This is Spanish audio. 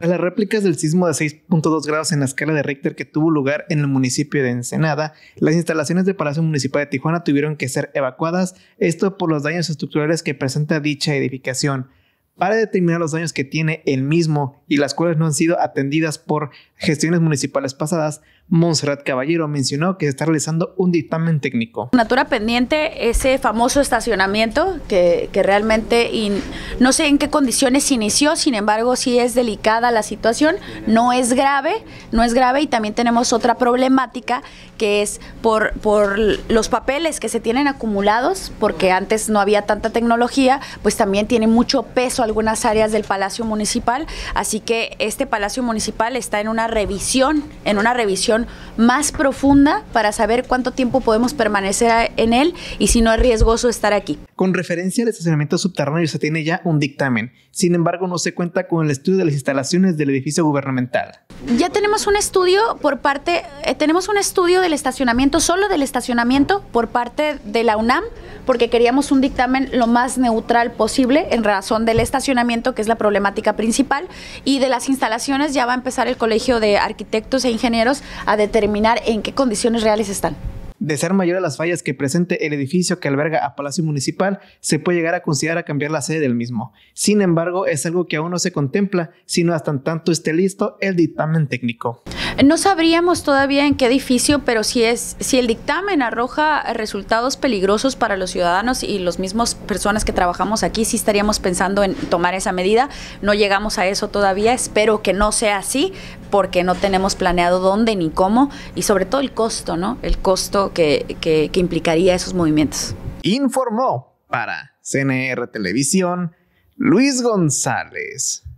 Las réplicas del sismo de 6.2 grados en la escala de Richter que tuvo lugar en el municipio de Ensenada, las instalaciones del Palacio Municipal de Tijuana tuvieron que ser evacuadas, esto por los daños estructurales que presenta dicha edificación. Para determinar los daños que tiene el mismo y las cuales no han sido atendidas por gestiones municipales pasadas, Monserrat Caballero mencionó que se está realizando un dictamen técnico. Natura pendiente, ese famoso estacionamiento que, realmente no sé en qué condiciones inició, sin embargo sí es delicada la situación, no es grave, no es grave y también tenemos otra problemática que es por, por los papeles que se tienen acumulados, porque antes no había tanta tecnología, pues también tiene mucho peso algunas áreas del Palacio Municipal, así que este Palacio Municipal está en una revisión, en una revisión más profunda para saber cuánto tiempo podemos permanecer en él y si no es riesgoso estar aquí. Con referencia al estacionamiento subterráneo se tiene ya un dictamen, sin embargo no se cuenta con el estudio de las instalaciones del edificio gubernamental ya tenemos un estudio por parte, eh, tenemos un estudio del estacionamiento, solo del estacionamiento por parte de la UNAM, porque queríamos un dictamen lo más neutral posible en razón del estacionamiento, que es la problemática principal, y de las instalaciones ya va a empezar el Colegio de Arquitectos e Ingenieros a determinar en qué condiciones reales están. De ser mayor a las fallas que presente el edificio que alberga a Palacio Municipal, se puede llegar a considerar cambiar la sede del mismo. Sin embargo, es algo que aún no se contempla, sino hasta en tanto esté listo el dictamen técnico. No sabríamos todavía en qué edificio, pero si es si el dictamen arroja resultados peligrosos para los ciudadanos y los mismos personas que trabajamos aquí, sí estaríamos pensando en tomar esa medida. No llegamos a eso todavía, espero que no sea así porque no tenemos planeado dónde ni cómo y sobre todo el costo, ¿no? El costo que, que, que implicaría esos movimientos. Informó para CNR Televisión Luis González.